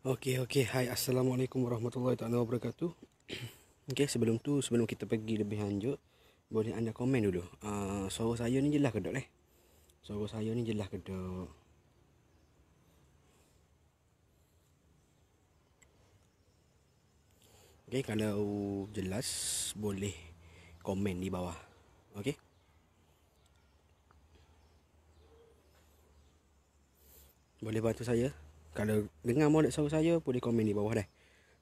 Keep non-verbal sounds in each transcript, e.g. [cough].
Okey okey hai assalamualaikum warahmatullahi taala wabarakatuh. [clears throat] Okey sebelum tu sebelum kita pergi lebih lanjut boleh anda komen dulu. Uh, suara saya ni jelas kedok leh. Suara saya ni jelas kedok. Okey kalau jelas boleh komen di bawah. Okey. Boleh bantu saya? Kalau dengar molek suara saya Boleh komen di bawah dah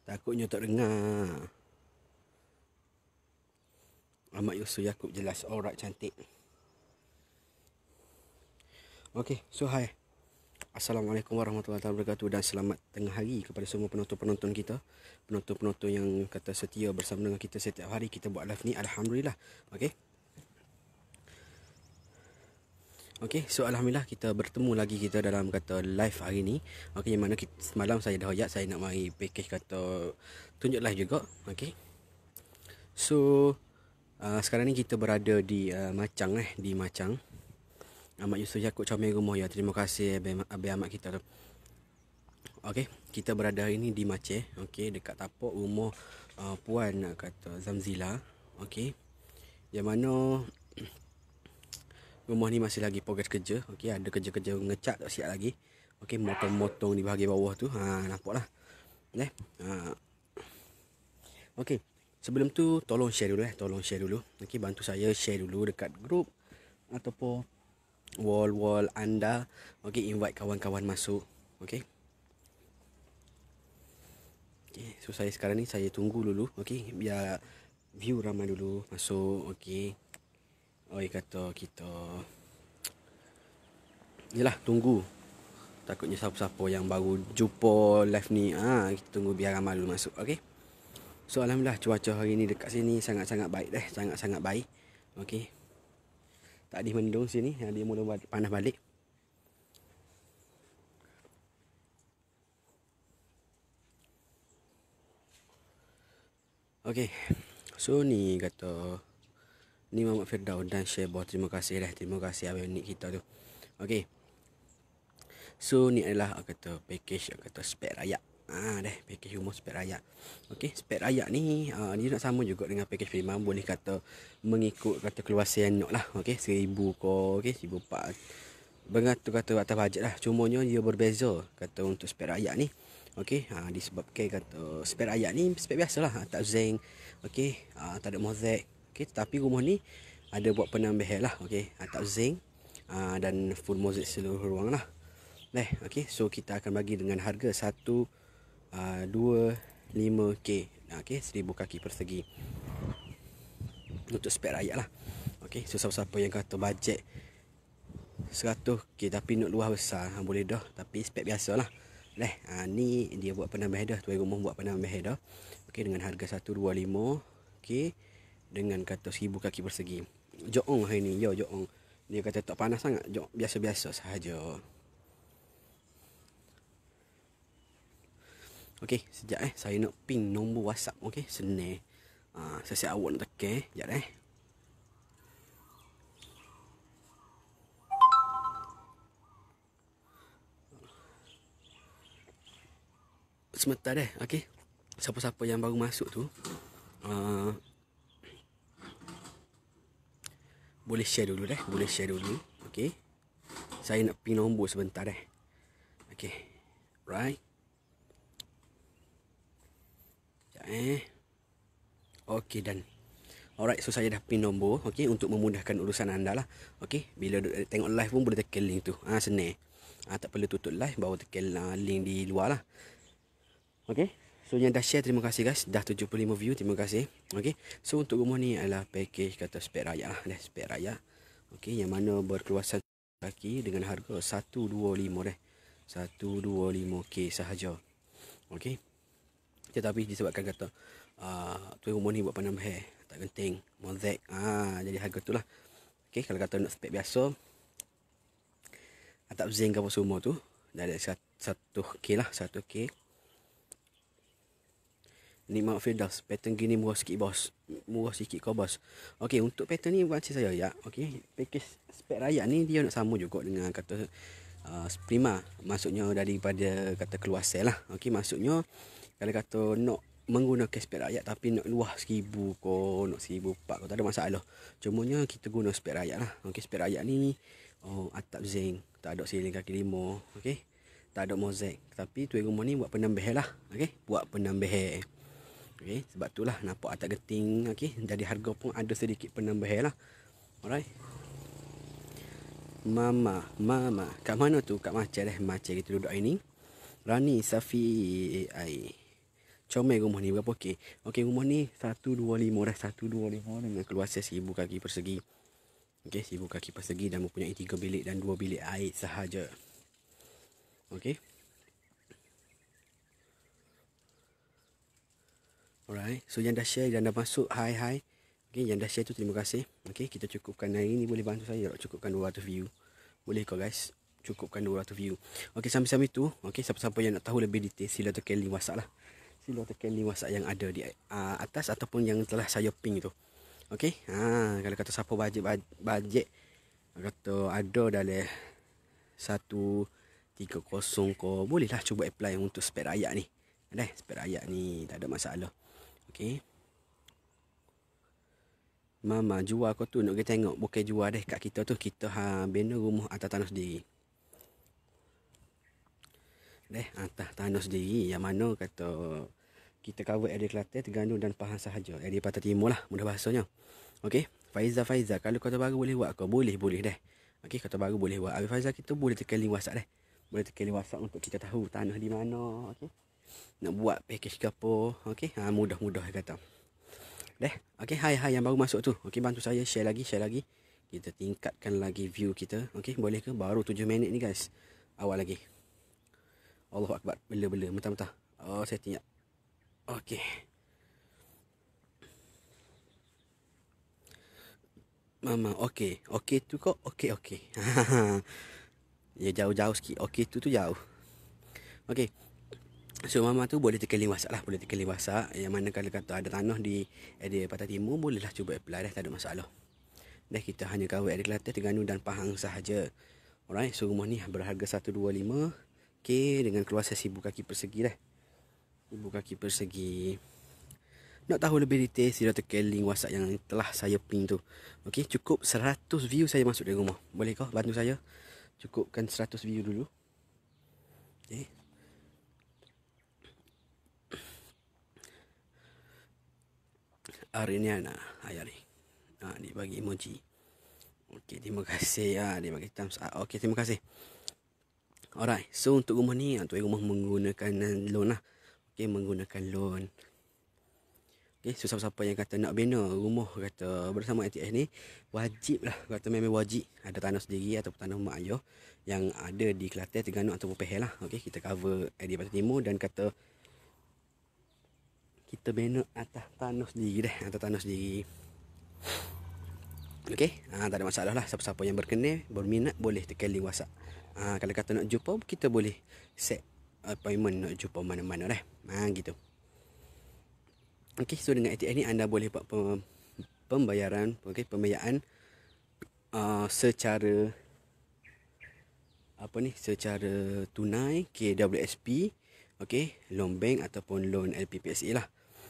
Takutnya tak dengar Ahmad Yusuf Yaakob jelas Orang cantik Okay so hi Assalamualaikum warahmatullahi wabarakatuh Dan selamat tengah hari kepada semua penonton-penonton kita Penonton-penonton yang kata setia bersama dengan kita setiap hari Kita buat live ni Alhamdulillah Okay Okey, so alhamdulillah kita bertemu lagi kita dalam kata live hari ni. Okey, yang mana kita, semalam saya dah hoyak saya nak mari package kata tunjuk live juga. Okey. So uh, sekarang ni kita berada di uh, Macang eh, di Macang. Amat Yusof Yakut Comel Rumah ya. Terima kasih Abang Ahmad kita tu. Okey, kita berada hari ni di Macang. Okey, dekat tapak rumah uh, puan nak kata Zamzila. Okey. Yang mana rumah ni masih lagi progres kerja okey ada kerja-kerja ngecat tak siap lagi okey motong-motong di bahagian bawah tu ha nampaklah eh ha okey sebelum tu tolong share dulu eh tolong share dulu okey bantu saya share dulu dekat group ataupun wall-wall anda okey invite kawan-kawan masuk okey okey so saya sekarang ni saya tunggu dulu okey biar view ramai dulu masuk okey Oi kata kita Yalah tunggu Takutnya siapa-siapa yang baru jumpa live ni ha, Kita tunggu biar ramai dulu masuk okay? So Alhamdulillah cuaca hari ni dekat sini sangat-sangat baik dah Sangat-sangat baik okay? Tak di mendung sini Dia mula panas balik Okay So ni kata Ni Mamat Firdaus dan share bawah. Terima kasih lah. Terima kasih abang nik kita tu. Okay. So ni adalah aku kata package aku kata spek rakyat. Ah ha, deh package humor spek rakyat. Okey, spek rakyat ni uh, ni nak sama juga dengan package prima boleh kata mengikut kata keluar sian lah. Okey, 1000 ko, okey, 1400. tu kata atas bajet lah. Cumanya dia berbeza kata untuk spek rakyat ni. Okey, ha, disebabkan kata spek rakyat ni spek biasa lah. Ha, tak zeng, okey, uh, tak ada mozek, Okey, tetapi rumah ni ada buat penambahan lah. Okey, atap zinc uh, dan full mosaic seluruh ruang lah. Eh, okey. So kita akan bagi dengan harga satu ah, dua lima k Uh, okey, 1000 kaki persegi. Untuk spek rakyat lah. Okey, so siapa-siapa yang kata bajet Seratus k tapi nak luar besar ah, boleh dah tapi spek biasa lah leh uh, ni dia buat penambahan dah tuai rumah buat penambahan dah okey dengan harga satu dua lima okey dengan kata 1000 kaki persegi. Joong hari ni, yo Joong. Dia kata tak panas sangat, jo biasa-biasa sahaja. Okey, sejak eh saya nak ping nombor WhatsApp okey, seneng. Ah, ha, saya siap awak nak tekan, eh. eh. eh, okay. jap eh. Sementara eh, okey. Siapa-siapa yang baru masuk tu, ah uh, Boleh share dulu dah. Boleh share dulu. Okay. Saya nak pin nombor sebentar dah. Okay. Right. Sekejap eh. Okay dan. Alright, so saya dah pin nombor. Okay, untuk memudahkan urusan anda lah. Okay, bila tengok live pun boleh tekan link tu. Ha, senang. Ha, tak perlu tutup live, bawa tekan ah, link di luar lah. Okay. So yang dah share terima kasih guys Dah 75 view terima kasih Okay So untuk rumah ni adalah package kata spek raya lah deh. Spek raya Okay yang mana berkeluasan kaki dengan harga 125 deh 125k sahaja Okay Tetapi disebabkan kata uh, Tuan rumah ni buat panam hair Tak genting Mozek ah, Jadi harga tu lah Okay kalau kata nak spek biasa Atap zinc apa semua tu Dah ada 1k lah 1k Nikmat Firdaus Pattern gini murah sikit bos Murah sikit kau bos Okey untuk pattern ni Buat saya ya Okey Package spek rakyat ni Dia nak sama juga dengan Kata uh, Prima Maksudnya daripada Kata keluar sel lah Okey maksudnya Kalau kata nak menggunakan spek rakyat tapi nak luah seribu ko nak seribu empat ko tak ada masalah cumanya kita guna spek rakyat lah ok spek rakyat ni oh, atap zinc tak ada siling kaki lima ok tak ada mozek tapi tuan rumah ni buat penambah lah ok buat penambah Okay, sebab tu itulah nampak atas geting okay. Jadi harga pun ada sedikit penambahan lah Alright Mama, Mama Kat mana tu? Kat macam dah macam kita duduk hari ni Rani Safi AI Comel rumah ni berapa okey? Okey rumah ni 125 dah 125 dengan keluar saya 1000 kaki persegi. Okey 1000 kaki persegi dan mempunyai 3 bilik dan 2 bilik air sahaja. Okey. Alright. So yang dah share dan dah masuk, hi hi. Okay, yang dah share tu terima kasih. Okay, kita cukupkan hari ni boleh bantu saya nak cukupkan 200 view. Boleh kau guys, cukupkan 200 view. Okay, sambil-sambil tu, okay, siapa-siapa yang nak tahu lebih detail, sila tekan link WhatsApp lah. Sila tekan link WhatsApp yang ada di uh, atas ataupun yang telah saya ping tu. Okay, ha, kalau kata siapa bajet, bajet, kata ada dalam kosong kau, bolehlah cuba apply untuk spare ayat ni. Dah, eh, spare ayat ni tak ada masalah. Okey. Mama jual kau tu nak pergi tengok bukan jual deh kat kita tu kita ha bina rumah atas tanah sendiri. Deh atas tanah sendiri yang mana kata kita cover area Kelantan, Terengganu dan Pahang sahaja. Area Pantai Timur lah mudah bahasanya. Okay, Faiza Faiza kalau kata baru boleh buat kau boleh boleh deh. Okay, kata baru boleh buat. Abi Faiza kita boleh tekan link WhatsApp deh. Boleh tekan link WhatsApp untuk kita tahu tanah di mana. Okay nak buat package ke apa okey ha, mudah-mudah saya kata deh okey hai hai yang baru masuk tu okey bantu saya share lagi share lagi kita tingkatkan lagi view kita okey boleh ke baru 7 minit ni guys awal lagi Allahu akbar bela-bela mentah-mentah oh saya tinggal okey Mama, okey. Okey tu kok? Okey, okey. [laughs] ya, jauh-jauh sikit. Okey tu tu jauh. Okey. So mama tu boleh tekan lim lah Boleh tekan lim Yang mana kalau kata ada tanah di area eh, patah timur Bolehlah cuba apply dah Tak ada masalah Dah kita hanya kawal area Kelantan Terganu dan Pahang sahaja Alright So rumah ni berharga 125 Okay Dengan keluasan sibuk kaki persegi lah Sibuk kaki persegi nak tahu lebih detail sila tekan link WhatsApp yang telah saya ping tu. Okey, cukup 100 view saya masuk dari rumah. Bolehkah bantu saya? Cukupkan 100 view dulu. Okey, Ariniana Ayari ha, Dia bagi emoji Okey, terima kasih ha, Dia bagi thumbs up Okey, terima kasih Alright, so untuk rumah ni Untuk ah, rumah menggunakan eh, loan lah Okey, menggunakan loan Okay, so siapa-siapa yang kata nak bina rumah kata bersama ATS ni wajib lah kata memang wajib ada tanah sendiri atau tanah mak ayah yang ada di Kelantan Terengganu ataupun Pahang lah okey kita cover area Pantai Timur dan kata kita bina atas tanah sendiri dah atas tanah sendiri okey ha, ah, tak ada masalah lah siapa-siapa yang berkenal berminat boleh tekan link WhatsApp ha, kalau kata nak jumpa kita boleh set appointment nak jumpa mana-mana lah ha, gitu okey so dengan ATM ni anda boleh buat pembayaran okey pembayaran uh, ah, secara apa ni secara tunai KWSP okey loan bank ataupun loan LPPSA e lah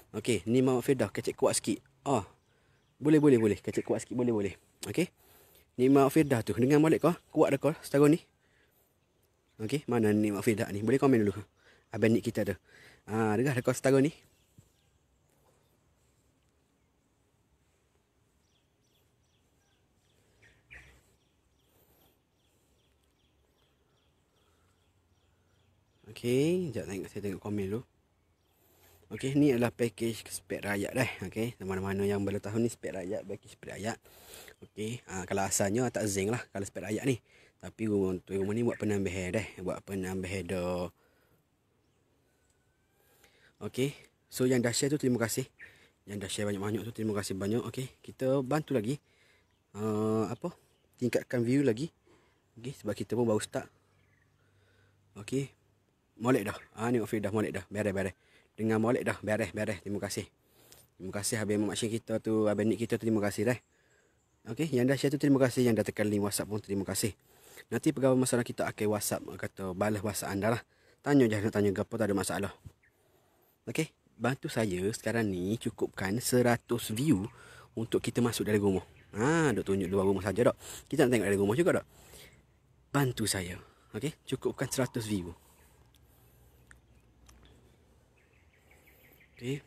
Okey, ni Mama Fedah kecik kuat sikit. Ah. Boleh boleh boleh, kecik kuat sikit boleh boleh. Okey. Ni Mama Fedah tu, dengan balik kau. Kuat dah kau setara ni. Okey, mana ni Mama Fedah ni? Boleh komen dulu. Abang ni kita tu. Ah, dengar dah kau setara ni. Okey, jap tengok saya tengok komen dulu. Okey, ni adalah pakej spek rakyat dah. Okey, mana-mana yang baru tahu ni spek rakyat, pakej spek rakyat. Okey, ha, kalau asalnya tak zinc lah kalau spek rakyat ni. Tapi untuk rumah ni buat penambahan dah, buat penambahan dah. Okey. So yang dah share tu terima kasih. Yang dah share banyak-banyak tu terima kasih banyak. Okey, kita bantu lagi. Uh, apa? Tingkatkan view lagi. Okey, sebab kita pun baru start. Okey. Molek dah. Ah ha, ni Ofi dah molek dah. Bere bere dengan molek dah beres beres terima kasih terima kasih habis mak syekh kita tu habis nik kita tu terima kasih dah okey yang dah share tu terima kasih yang dah tekan link WhatsApp pun terima kasih nanti pegawai masalah kita akan WhatsApp kata balas WhatsApp anda lah tanya je nak tanya gapo tak ada masalah okey bantu saya sekarang ni cukupkan 100 view untuk kita masuk dari rumah ha dok tunjuk luar rumah saja dok kita nak tengok dari rumah juga dok bantu saya okey cukupkan 100 view Okay.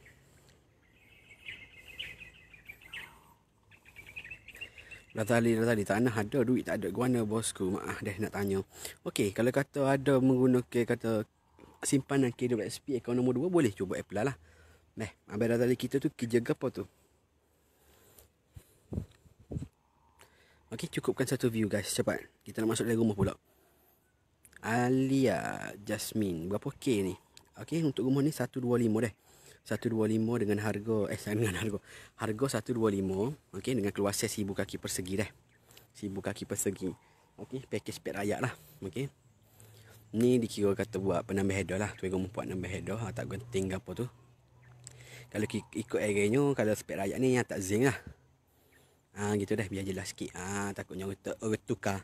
Dah eh? tadi, dah tadi. Tanah ada duit, tak ada. Guana bosku. Maaf dah nak tanya. Okay, kalau kata ada menggunakan kata simpanan KWSP akaun nombor 2, boleh cuba apply lah. Nah, abang dah tadi kita tu kerja apa tu? Okay, cukupkan satu view guys. Cepat. Kita nak masuk dari rumah pula. Alia Jasmine. Berapa K ni? Okay, untuk rumah ni 125 deh. 125 dengan harga eh [laughs] dengan harga harga 125 okey dengan keluar ses 1000 kaki persegi dah. 1000 kaki persegi. Okey, pakej pet rakyat lah. Okey. Ni dikira kata buat penambah header lah. Tu buat penambah header. Ha, tak gunting ke apa tu. Kalau ikut airnya, kalau spek rakyat ni yang ah, tak zing lah. Ha, gitu dah. Biar jelas sikit. Ha, takutnya retuk, retukar.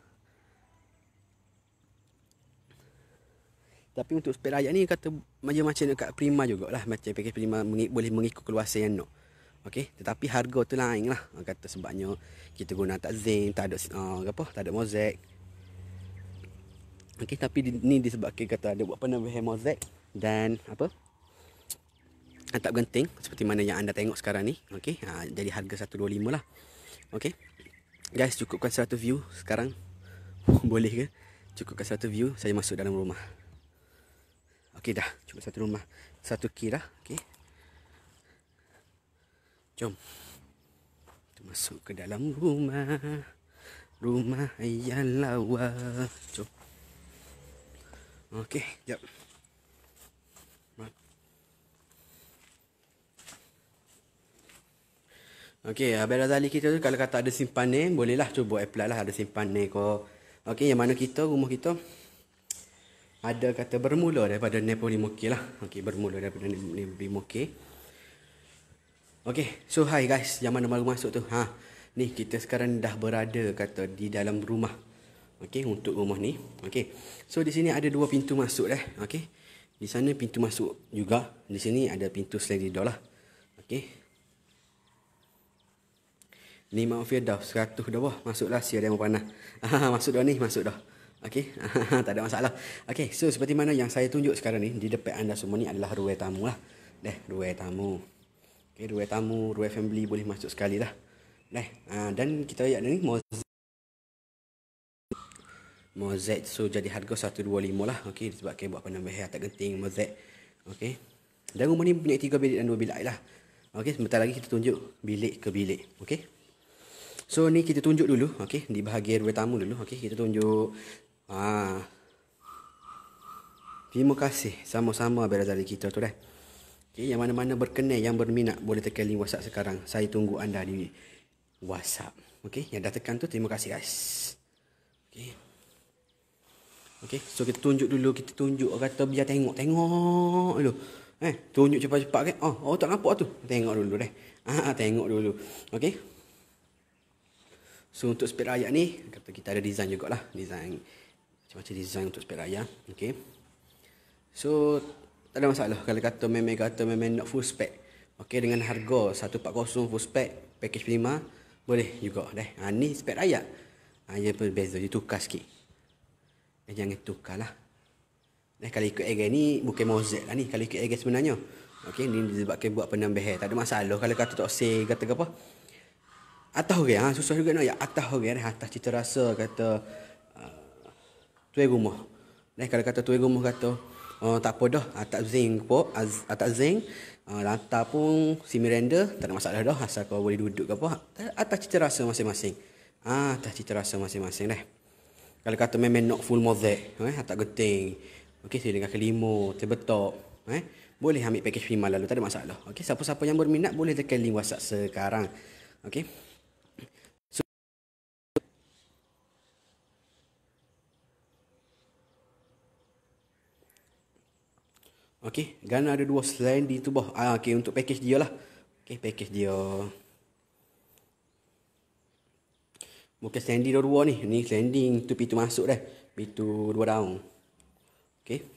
Tapi untuk spare ayat ni kata macam macam dekat prima jugalah macam pakej prima boleh mengikut keluasan yang nak. Okey, tetapi harga tu lain lah. Kata sebabnya kita guna tak zinc, tak ada uh, apa, tak ada mozek. Okay, tapi di, ni disebabkan kata ada buat pernah bahan mozaik dan apa? Atap genting seperti mana yang anda tengok sekarang ni. Okay, ha, jadi harga 125 lah. Okay, Guys, cukupkan 100 view sekarang. [laughs] boleh ke? Cukupkan 100 view saya masuk dalam rumah. Okey dah, cuma satu rumah. Satu kira, dah, okey. Jom. Kita masuk ke dalam rumah. Rumah yang lawa. Jom. Okey, jap. Okey, Abel Razali kita tu kalau kata ada simpanan, bolehlah cuba apply lah ada simpanan name kau. Okey, yang mana kita, rumah kita, ada kata bermula daripada Napoli Moke lah. Okey, bermula daripada Napoli Moke. Okey, so hi guys, yang mana baru masuk tu? Ha. Ni kita sekarang dah berada kata di dalam rumah. Okey, untuk rumah ni. Okey. So di sini ada dua pintu masuk eh. Okey. Di sana pintu masuk juga. Di sini ada pintu sliding door lah. Okey. Ni mafia ya, dah 100 dah bah. Masuklah siapa yang panas. [laughs] Ah, masuk dah ni, masuk dah. Okey, [laughs] tak ada masalah. Okey, so seperti mana yang saya tunjuk sekarang ni di depan anda semua ni adalah ruai tamu lah. Dah ruai tamu. Okey, ruai tamu, ruai family boleh masuk sekali lah. Dah. dan kita lihat ni mozaik. Mozaik so jadi harga 125 lah. Okey, sebab kita buat penambahan tak genting mozaik. Okey. Dan rumah ni punya tiga bilik dan dua bilik lah. Okey, sebentar lagi kita tunjuk bilik ke bilik. Okey. So ni kita tunjuk dulu okey di bahagian ruang tamu dulu okey kita tunjuk Ha. Terima kasih sama-sama Berazali kita tu dah. Okay, yang mana-mana berkenan yang berminat boleh tekan link WhatsApp sekarang. Saya tunggu anda di WhatsApp. Okey, yang dah tekan tu terima kasih guys. Okey. Okey, so kita tunjuk dulu, kita tunjuk orang kata biar tengok, tengok dulu. Eh, tunjuk cepat-cepat kan? Oh, oh tak nampak tu. Tengok dulu deh. Ah, ha, tengok dulu. Okey. So untuk spek rakyat ni, kata kita ada design jugaklah, design macam design untuk spare ayam okey so tak ada masalah kalau kata meme kata meme nak full spec okey dengan harga 140 full spec package prima boleh juga deh ha ni spec raya ha dia pun beza dia tukar sikit eh, jangan tukar lah Nah, eh, kalau ikut agen ni bukan mozek lah ni kalau ikut agen sebenarnya okey ni disebabkan buat penambah tak ada masalah kalau kata tak say kata apa atas orang okay, ha susah juga nak ya atas orang okay, ha, atas cita rasa kata tuai rumah. Eh, kalau kata tuai rumah kata, oh, tak apa dah, ah, tak zing pun, ah, ah, tak zing, uh, lantar pun si Miranda, tak ada masalah dah, asal kau boleh duduk ke apa, atas cita rasa masing-masing. Ah, atas cita rasa masing-masing dah. Kalau kata memang not full mozek, eh, tak geting, okay, saya dengan kelima, terbetok, eh, boleh ambil package prima lalu, tak ada masalah. Okay, siapa-siapa yang berminat boleh tekan link WhatsApp sekarang. Okay. Okey, Gana ada dua selain di tu bah. Ah, okey untuk package dia lah. Okey, package dia. Muka sending dua dua ni. Ni sending tu pintu masuk dah. Pintu dua daun. Okey.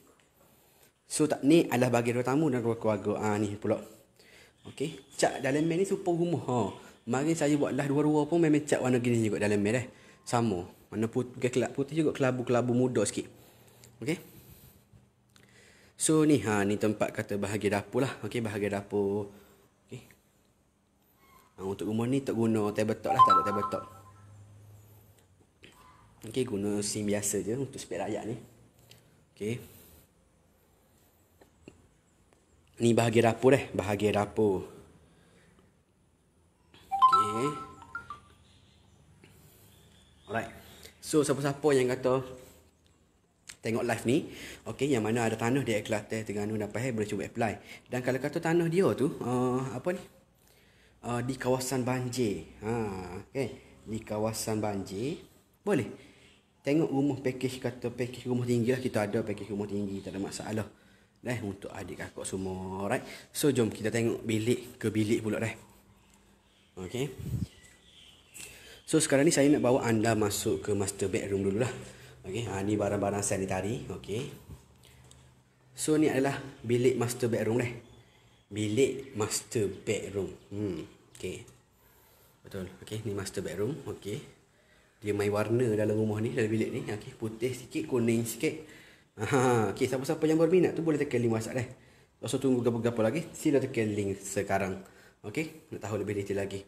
So tak ni adalah bagi dua tamu dan dua keluarga. Ah ni pula. Okey. Cak dalam ni super rumah. Ha. Mari saya buat lah dua-dua pun memang cak warna gini juga dalam ni dah. Sama. Warna putih, putih juga kelabu-kelabu muda sikit. Okey. So ni ha ni tempat kata bahagia dapur lah. Okey bahagia dapur. Okey. Ha, untuk rumah ni tak guna tabletop lah, tak ada tabletop. Okey guna sim biasa je untuk spek rakyat ni. Okey. Ni bahagia dapur eh, bahagia dapur. Okey. Alright. So siapa-siapa yang kata tengok live ni okey yang mana ada tanah di Kelantan Terengganu dan Pahang boleh cuba apply dan kalau kata tanah dia tu uh, apa ni uh, di kawasan banjir ha okey di kawasan banjir boleh tengok rumah pakej kata pakej rumah tinggi lah kita ada pakej rumah tinggi tak ada masalah dah untuk adik kakak semua alright so jom kita tengok bilik ke bilik pula dah okey so sekarang ni saya nak bawa anda masuk ke master bedroom dululah Okey, ha ni barang-barang sanitari, okey. So ni adalah bilik master bedroom lah. Bilik master bedroom. Hmm, okey. Betul. Okey, ni master bedroom, okey. Dia main warna dalam rumah ni, dalam bilik ni. Okey, putih sikit, kuning sikit. Ha, okey, siapa-siapa yang berminat tu boleh tekan link WhatsApp lah. Tak usah tunggu gapo-gapo lagi, sila tekan link sekarang. Okey, nak tahu lebih detail lagi.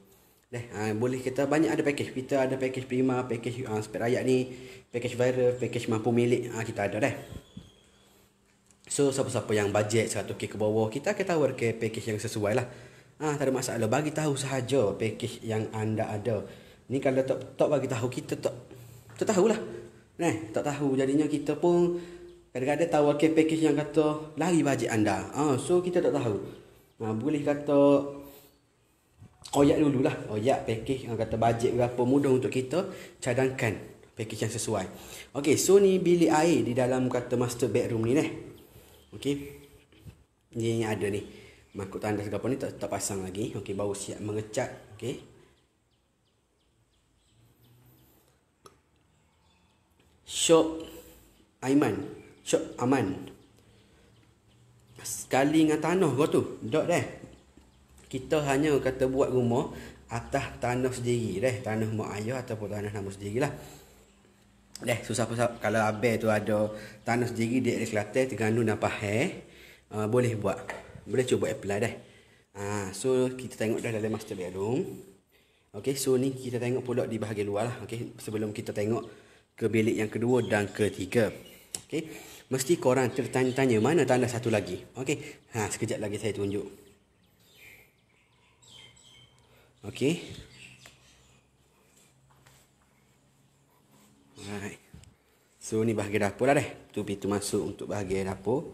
Eh, ha, boleh kita banyak ada package. Kita ada package prima, package uh, spek rakyat ni, package viral, package mampu milik ha, kita ada dah. So siapa-siapa yang bajet 100k ke bawah, kita akan tawar ke package yang sesuai lah. Ha, tak ada masalah. Bagi tahu sahaja package yang anda ada. Ni kalau tak, tak bagi tahu, kita tak tak lah, neh tak tahu jadinya kita pun kadang-kadang tawar ke package yang kata lari bajet anda. Ha, so kita tak tahu. Ha, boleh kata koyak dulu lah koyak pakej orang kata bajet berapa mudah untuk kita cadangkan pakej yang sesuai ok so ni bilik air di dalam kata master bedroom ni ni ok ni yang ada ni Makut tandas apa ni tak, tak pasang lagi ok baru siap mengecat ok Syok Aiman Syok Aman Sekali dengan tanah kau tu Dok dah kita hanya kata buat rumah atas tanah sendiri deh tanah mak ayah ataupun tanah nama sendiri lah deh susah pasal kalau abel tu ada tanah sendiri di Eric Latte Terengganu dan Pahang uh, eh, ah, boleh buat boleh cuba apply deh uh, so kita tengok dah dalam master bedroom Okey, so ni kita tengok pula di bahagian luar lah. Okey, sebelum kita tengok ke bilik yang kedua dan ketiga. Okey, mesti korang tertanya-tanya mana tanah satu lagi. Okey, ha, sekejap lagi saya tunjuk. Okey. Baik. So ni bahagian dapur lah deh. Tu pintu masuk untuk bahagian dapur.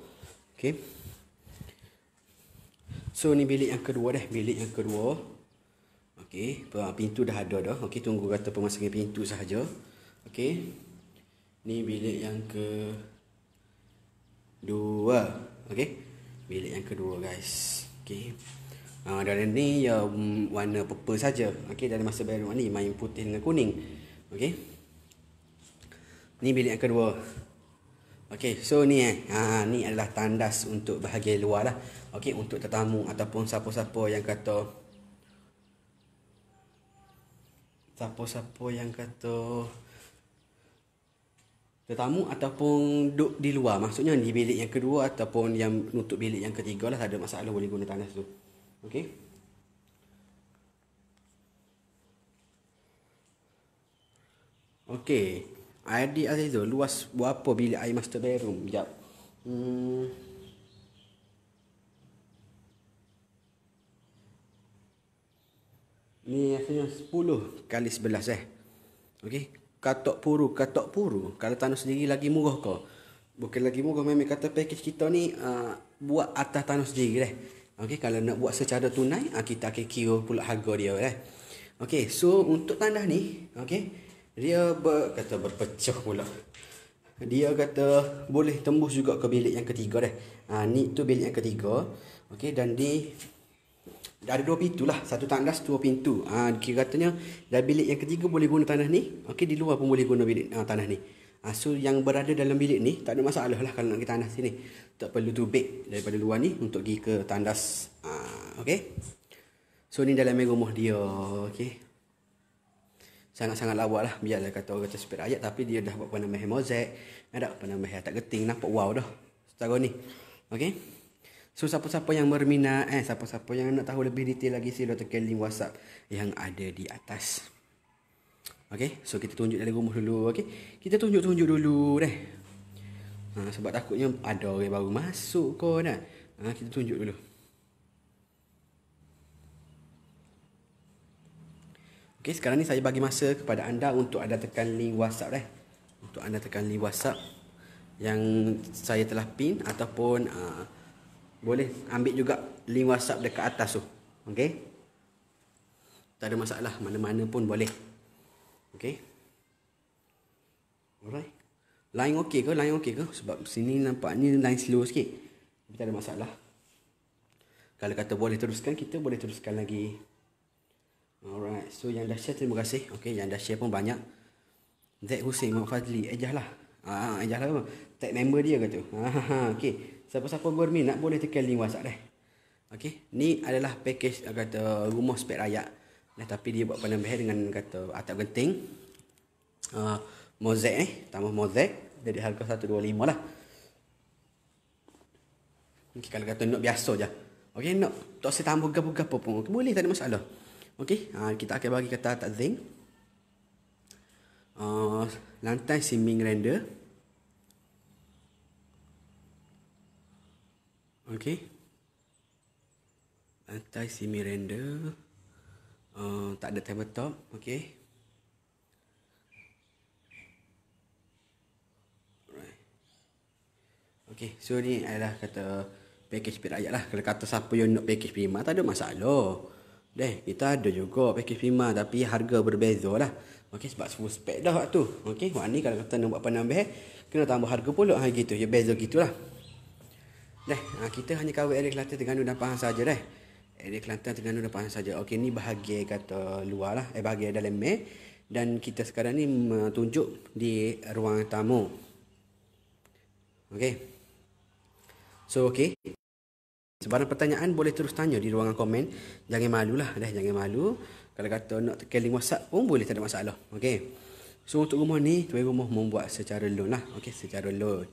Okey. So ni bilik yang kedua deh, bilik yang kedua. Okey, pintu dah ada dah. Okey, tunggu kata pemasangan pintu sahaja. Okey. Ni bilik yang ke dua. Okey. Bilik yang kedua guys. Okey. Uh, dan ini ya warna purple saja. Okey dalam masa baru ni main putih dengan kuning. Okey. Ni bilik yang kedua. Okey, so ni eh. Ha, ni adalah tandas untuk bahagian luar lah. Okey, untuk tetamu ataupun siapa-siapa yang kata siapa-siapa yang kata tetamu ataupun duduk di luar. Maksudnya di bilik yang kedua ataupun yang untuk bilik yang ketiga lah. Tak ada masalah boleh guna tandas tu okay okay air di azizul luas Apa bilik air master bedroom jap hmm Ni rasanya 10 kali 11 eh. Okey. Katok puru, katok puru. Kalau tanah sendiri lagi murah ke? Bukan lagi murah. Memang kata package kita ni uh, buat atas tanah sendiri dah. Eh. Okey, kalau nak buat secara tunai, ah, kita akan kira pula harga dia eh. Okey, so untuk tanah ni, okey, dia ber, kata berpecah pula. Dia kata boleh tembus juga ke bilik yang ketiga dah. Ha, ni tu bilik yang ketiga. Okey, dan di ada dua pintu lah. Satu tandas, dua pintu. Ha, kira katanya dalam bilik yang ketiga boleh guna tanah ni. Okey, di luar pun boleh guna bilik ha, tanah ni. Ha, so, yang berada dalam bilik ni tak ada masalah lah kalau nak kita tanah sini tak perlu tu bake daripada luar ni untuk pergi ke tandas ha, okey so ni dalam rumah dia okey sangat-sangat lawak lah biarlah kata orang kata spirit ayat tapi dia dah buat penambah mozaik ada penambah tak geting nampak wow dah setara ni okey So siapa-siapa yang berminat eh siapa-siapa yang nak tahu lebih detail lagi sila tekan link WhatsApp yang ada di atas. okay. so kita tunjuk dari rumah dulu okay. Kita tunjuk-tunjuk dulu deh ha, Sebab takutnya ada orang baru masuk kau kan ha, Kita tunjuk dulu Okay, sekarang ni saya bagi masa kepada anda untuk anda tekan link WhatsApp eh. Untuk anda tekan link WhatsApp yang saya telah pin ataupun uh, boleh ambil juga link WhatsApp dekat atas tu. Okay. Tak ada masalah. Mana-mana pun boleh. Okay. Alright. Line okey ke? Line okey ke? Sebab sini nampaknya line slow sikit. Tapi tak ada masalah. Kalau kata boleh teruskan, kita boleh teruskan lagi. Alright. So yang dah share terima kasih. Okay, yang dah share pun banyak. Zek Hussein, Mak Fadli. Ejah lah. Ah, ah, ejah lah apa? Tag member dia ke tu? Ah, ha, ha, okay. Siapa-siapa berminat boleh tekan link WhatsApp dah. Okay. Ni adalah package kata rumah spek rakyat. Nah, tapi dia buat pandang behar dengan kata atap genting. Uh, mozek eh tambah mozek jadi harga 125 lah okay, kalau kata nak biasa je okay nak no. tak saya tambah gapo-gapo pun okay, boleh tak ada masalah okay. ha, kita akan bagi kata tak zing uh, ah, lantai siming render okay. Lantai semi render. Uh, tak ada tabletop. okay. Okay, so ni adalah kata package pilih rakyat lah. Kalau kata siapa yang nak package prima, tak ada masalah. Deh, kita ada juga package prima tapi harga berbeza lah. Okay, sebab semua spek dah waktu. Okay, waktu ni kalau kata nak buat penambah, kena tambah harga pula. Ha, gitu, ya beza gitulah. Deh, ha, kita hanya kawal area Kelantan, Tengganu dan Pahang saja deh. Area Kelantan, Tengganu dan Pahang saja. Okay, ni bahagia kata luar lah. Eh, bahagia dalam meh. Dan kita sekarang ni menunjuk mm, di ruang tamu. Okay. So okay Sebarang pertanyaan boleh terus tanya di ruangan komen Jangan malu lah dah jangan malu Kalau kata nak tekan whatsapp pun boleh tak ada masalah Okay So untuk rumah ni tuan rumah membuat secara loan lah Okay secara loan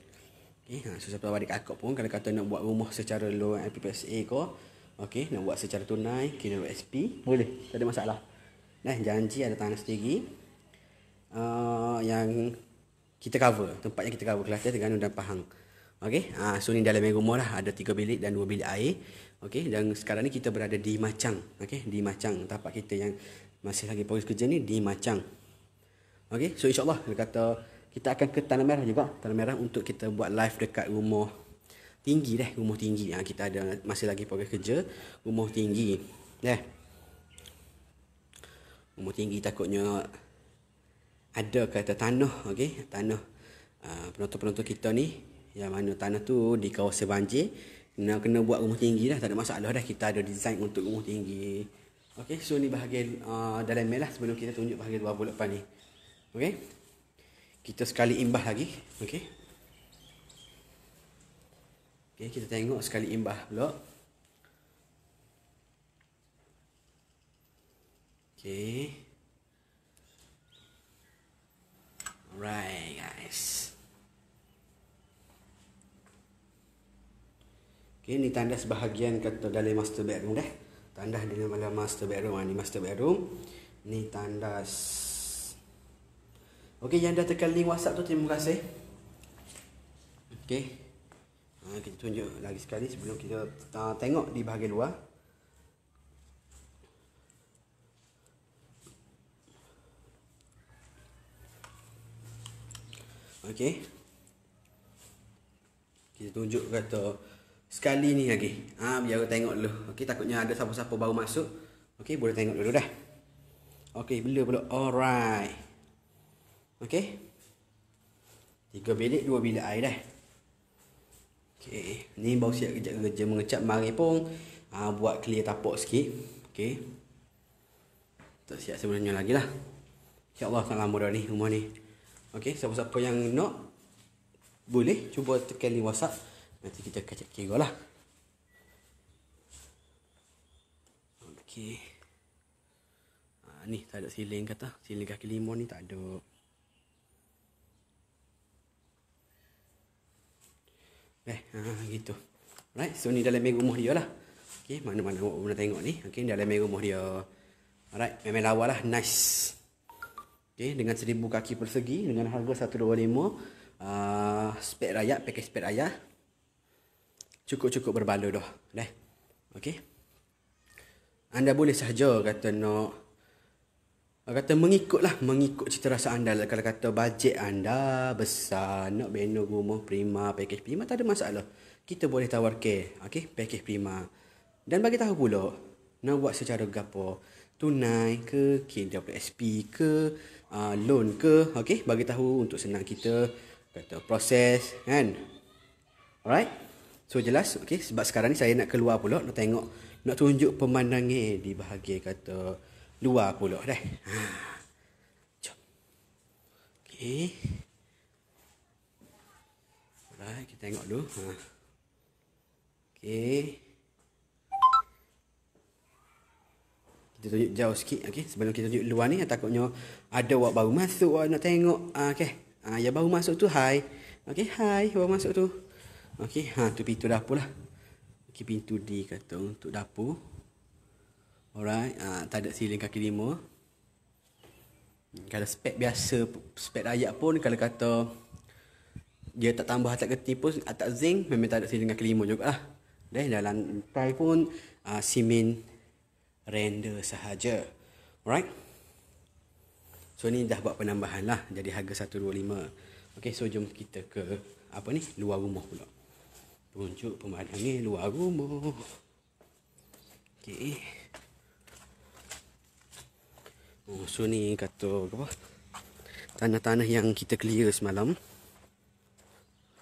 Okay ha, so siapa adik akak pun kalau kata nak buat rumah secara loan IPPSA eh, ke Okay nak buat secara tunai kira SP Boleh tak ada masalah Nah, janji ada tanah sendiri uh, yang kita cover, tempat yang kita cover Kelantan, Terengganu dan Pahang. Okey, ha, so ni dalam rumah lah ada tiga bilik dan dua bilik air. Okey, dan sekarang ni kita berada di Macang. Okey, di Macang tapak kita yang masih lagi proses kerja ni di Macang. Okey, so Allah dia kata kita akan ke Tanah Merah juga. Tanah Merah untuk kita buat live dekat rumah tinggi deh, rumah tinggi. Ha, kita ada masih lagi proses kerja rumah tinggi. Deh. Rumah tinggi takutnya ada kata tanah, okey, tanah. Uh, penonton-penonton kita ni yang mana tanah tu di kawasan banjir kena kena buat rumah tinggi lah tak ada masalah dah kita ada design untuk rumah tinggi Okey, so ni bahagian uh, dalam mail lah sebelum kita tunjuk bahagian luar bulat depan ni Okey, kita sekali imbah lagi Okey, okay, kita tengok sekali imbah blok Okey, Alright guys. Okay, ni tanda sebahagian kata dalam master bedroom dah. Tanda dalam dalam master bedroom. Ini ah, master bedroom. Ni tandas. Okay, yang dah tekan link WhatsApp tu terima kasih. Okay. Ha, ah, kita tunjuk lagi sekali sebelum kita uh, tengok di bahagian luar. Okay. Kita tunjuk kata sekali ni lagi. Ha biar aku tengok dulu. Okey takutnya ada siapa-siapa baru masuk. Okey boleh tengok dulu dah. Okey bila pula? Alright. Okey. Tiga bilik, dua bilik air dah. Okey, ni baru siap kejap kerja mengecap mari pun ha, buat clear tapak sikit. Okey. Tak siap sebenarnya lagi lah. Allah tak lama dah ni rumah ni. Okey, siapa-siapa yang nak boleh cuba tekan ni WhatsApp. Nanti kita akan cek kira lah okay ha, Ni tak ada siling kata Siling kaki limau ni tak ada Eh, ha, gitu Alright, so ni dalam meja rumah dia lah okay mana-mana awak pernah tengok ni Okey, dalam meja rumah dia Alright, memang lawa lah, nice okay dengan seribu kaki persegi Dengan harga RM125 uh, Spek rakyat, pakai spek rakyat cukup-cukup berbaloi dah. Dah. Okey. Anda boleh sahaja kata nak kata mengikutlah mengikut cita rasa anda lah. kalau kata bajet anda besar nak bina rumah prima pakej prima tak ada masalah kita boleh tawarkan okey pakej prima dan bagi tahu pula nak buat secara gapo tunai ke KWSP ke uh, loan ke okey bagi tahu untuk senang kita kata proses kan alright So jelas okey sebab sekarang ni saya nak keluar pula nak tengok nak tunjuk pemandangan eh, di bahagian kata luar pula dah. Ha. Jom. Okey. Baik, kita tengok dulu. Ha. Okey. Kita tunjuk jauh sikit okey sebelum kita tunjuk luar ni takutnya ada wak baru masuk wak nak tengok ah, okey. Ah ya baru masuk tu hai. Okey hai baru masuk tu. Okey, ha tu pintu dapurlah. Okey pintu D kata untuk dapur. Alright, ha, tak ada siling kaki lima. Hmm, kalau spek biasa, spek rakyat pun kalau kata dia tak tambah atas keti pun atas zinc memang tak ada siling kaki lima lah. Dan dalam try pun ha, simen render sahaja. Alright. So ni dah buat penambahan lah jadi harga 125. Okey, so jom kita ke apa ni luar rumah pula tunjuk pemandangan luar rumah. Okey. Oh, so ni kata apa? Tanah-tanah yang kita clear semalam.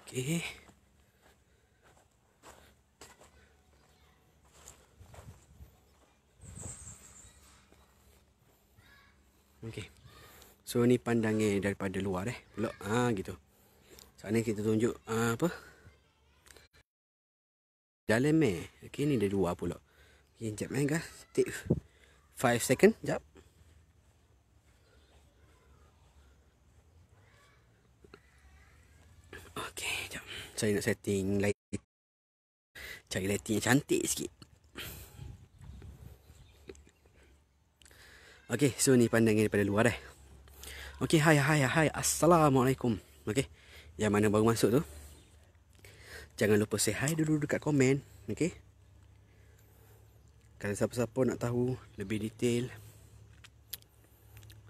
Okay, okay, So ni pandangnya daripada luar eh. Pulak ah ha, gitu. Sana kita tunjuk ha, apa? Dalam eh. Okay, ni dah dua pula. Okay, sekejap main kah. Take five second. Sekejap. Okay, sekejap. Saya nak setting light. Cari lighting yang cantik sikit. Okay, so ni pandangan daripada luar eh. Okay, hai, hai, hai. Assalamualaikum. Okay, yang mana baru masuk tu. Jangan lupa say hi dulu dekat komen Okay Kalau siapa-siapa nak tahu Lebih detail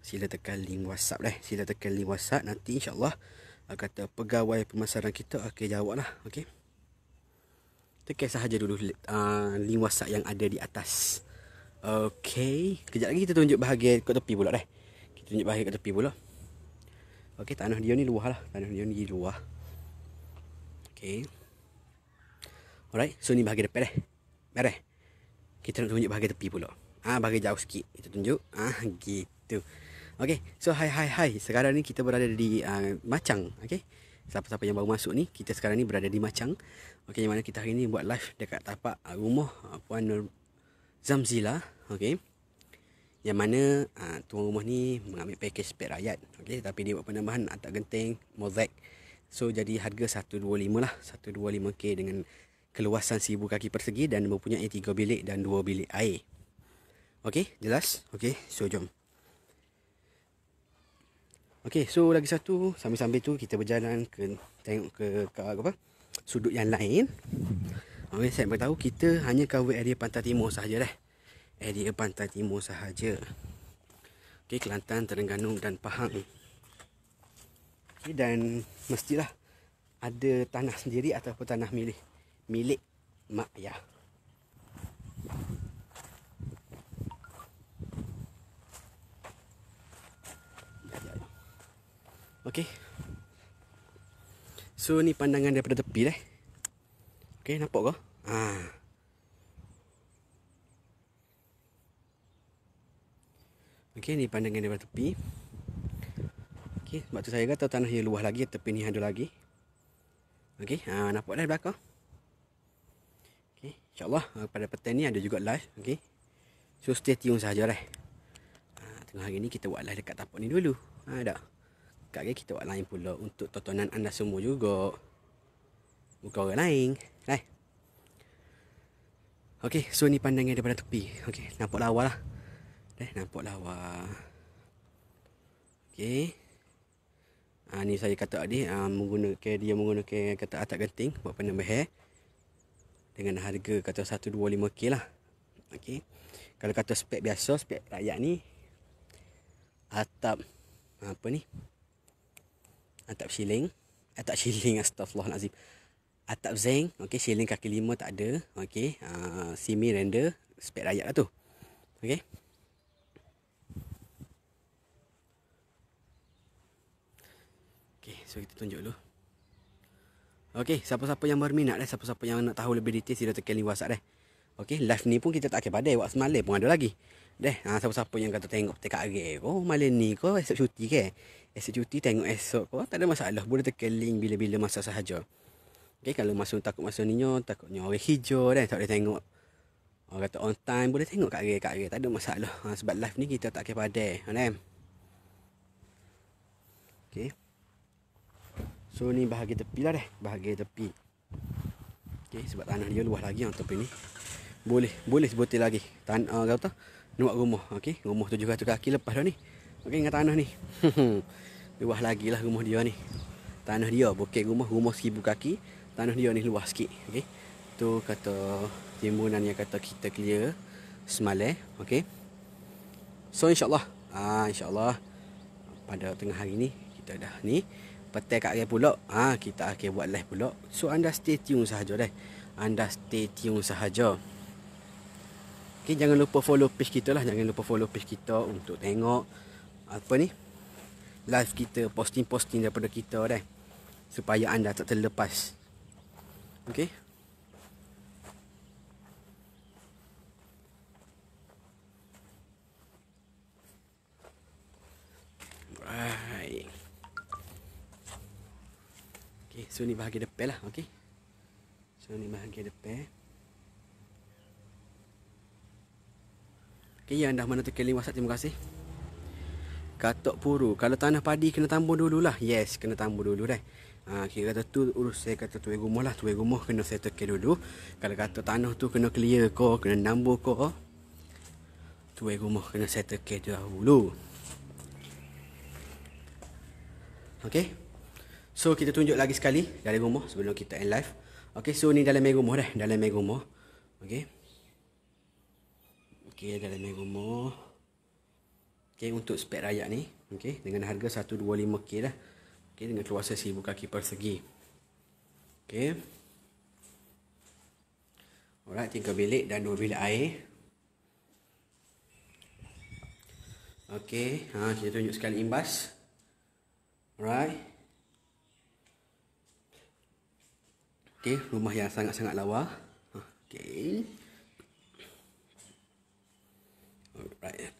Sila tekan link whatsapp lah eh. Sila tekan link whatsapp Nanti insyaAllah Kata pegawai pemasaran kita Okay jawab lah Okay Tekan sahaja dulu uh, Link whatsapp yang ada di atas Okay Kejap lagi kita tunjuk bahagian kat tepi pula lah Kita tunjuk bahagian kat tepi pula Okay tanah dia ni luah lah Tanah dia ni luah Okay Alright, so ni bahagian depan eh. Mereh. Kita nak tunjuk bahagian tepi pula. Ah, bahagian jauh sikit. Kita tunjuk. Ah, gitu. Okay, so hai hai hai. Sekarang ni kita berada di uh, ah, Macang. Okay. Siapa-siapa yang baru masuk ni, kita sekarang ni berada di Macang. Okay, yang mana kita hari ni buat live dekat tapak uh, rumah uh, Puan Nur Zamzila. Okay. Yang mana uh, tuan rumah ni mengambil pakej pet rakyat. Okay, tapi dia buat penambahan atap genting, mozaik. So, jadi harga RM125 lah. RM125K dengan keluasan 1000 kaki persegi dan mempunyai 3 bilik dan 2 bilik air. Okey, jelas? Okey, so jom. Okey, so lagi satu sambil-sambil tu kita berjalan ke tengok ke, ke, apa? Sudut yang lain. Okey, saya beritahu kita hanya cover area pantai timur sahaja dah. Area pantai timur sahaja. Okey, Kelantan, Terengganu dan Pahang. Okey, dan mestilah ada tanah sendiri atau tanah milik milik mak ayah. Okay, So ni pandangan daripada tepi dah. Okay, nampak ke? Ha. Okay, ni pandangan daripada tepi. Okey, sebab tu saya kata tanah yang luas lagi, tepi ni ada lagi. Okay, ha nampak dah belakang. InsyaAllah uh, pada petang ni ada juga live okay. So stay tune sahaja lah ha, Tengah hari ni kita buat live dekat tapak ni dulu ha, Tak? Dekat hari kita buat lain pula Untuk tontonan anda semua juga Bukan orang lain Lai Okay so ni pandangnya daripada tepi Okay nampak lawa lah Dah eh, nampak lawa Okay ha, ah, Ni saya kata tadi ha, ah, Menggunakan dia menggunakan kata atak genting Buat pandang berhair dengan harga kata 125k lah okey kalau kata spek biasa spek rakyat ni atap apa ni atap siling atap siling [laughs] astagfirullahalazim atap zinc okey siling kaki lima tak ada okey uh, ah, semi render spek rakyat lah tu okey okey so kita tunjuk dulu Okey, siapa-siapa yang berminat lah, siapa-siapa yang nak tahu lebih detail sila tekan link WhatsApp deh. Okey, live ni pun kita tak akan padai, buat semalam pun ada lagi. Deh, ha, siapa-siapa yang kata tengok petik hari oh, ko, malam ni ko esok cuti ke? Esok cuti tengok esok ko, tak ada masalah, boleh tekan link bila-bila masa sahaja. Okey, kalau masuk takut masa ni nyo, takut nyo orang hijau deh, tak boleh tengok. Orang kata on time boleh tengok kat hari kat hari, tak ada masalah. Ha, sebab live ni kita tak akan padai, kan? Ha, Okey. So ni bahagian tepi lah deh Bahagian tepi Okay sebab tanah dia luas lagi yang tepi ni Boleh Boleh sebutin lagi Tan uh, Kau tahu Nampak rumah Okay rumah 700 kaki lepas dah ni Okay dengan tanah ni [laughs] Luas lagi lah rumah dia ni Tanah dia bukit rumah Rumah 1000 kaki Tanah dia ni luas sikit Okay Tu kata Timbunan yang kata kita clear Semalam Okay So insyaAllah uh, InsyaAllah Pada tengah hari ni Kita dah ni petai kat akhir pulak ha, Kita akan buat live pulak So anda stay tune sahaja deh, Anda stay tune sahaja Okay, jangan lupa follow page kita lah Jangan lupa follow page kita Untuk tengok Apa ni Live kita Posting-posting daripada kita deh, Supaya anda tak terlepas Okay Alright Okey, so ni bahagian depan lah, okey. So ni bahagian depan. Okey, yang dah mana tu kali WhatsApp, terima kasih. Katok puru, kalau tanah padi kena dulu lah. Yes, kena tambun dulu dah. Ha, kira kata tu urus saya kata tuai rumah lah, tuai rumah kena saya tekel dulu. Kalau kata tanah tu kena clear kau, kena nambur kau. Tuai rumah kena saya tekel dulu. Okey. So kita tunjuk lagi sekali dalam rumah sebelum kita end live. Okay, so ni dalam main rumah dah. Dalam main rumah. Okay. Okay, dalam main rumah. Okay, untuk spek rakyat ni. Okay, dengan harga 125k dah. Okay, dengan keluasa buka kaki persegi. Okay. Alright, tinggal bilik dan dua bilik air. Okay, ha, kita tunjuk sekali imbas. Alright. Okey, rumah yang sangat-sangat lawa. Okey. Alright.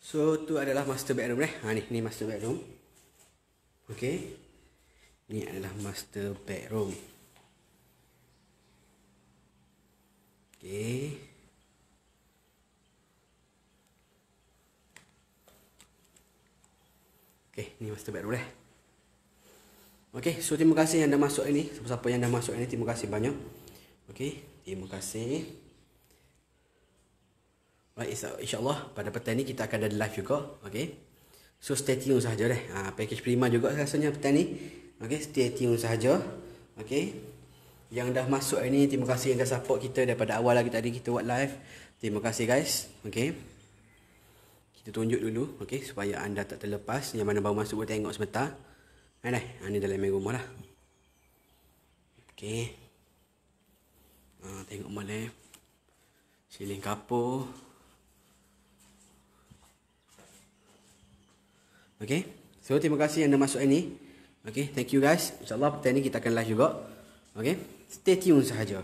So tu adalah master bedroom eh. Ha ni, ni master bedroom. Okey. Ni adalah master bedroom. Okey. Okey, ni master bedroom eh. Okey, so terima kasih yang dah masuk ini. Siapa-siapa yang dah masuk ini, terima kasih banyak. Okey, terima kasih. Baik, insyaAllah pada petang ini kita akan ada live juga. Okey. So, stay tune sahaja deh. Ha, package prima juga rasanya petang ini. Okey, stay tune sahaja. Okey. Yang dah masuk ini, terima kasih yang dah support kita daripada awal lagi tadi kita buat live. Terima kasih guys. Okey. Kita tunjuk dulu. Okey, supaya anda tak terlepas. Yang mana baru masuk pun tengok sebentar. Ai đây, anh đây là mấy gồm mới đó Ok à, Tengok malam Siling kapur Ok So, terima kasih yang dah masuk ini Ok, thank you guys InsyaAllah petang ni kita akan live juga Ok, stay tune sahaja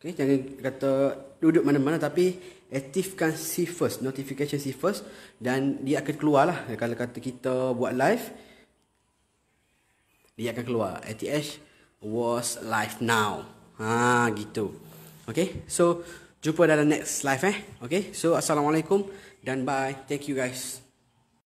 Ok, jangan kata duduk mana-mana Tapi aktifkan see first Notification see first Dan dia akan keluar lah Kalau kata kita buat live dia akan keluar ATH was live now ha gitu okey so jumpa dalam next live eh okey so assalamualaikum dan bye thank you guys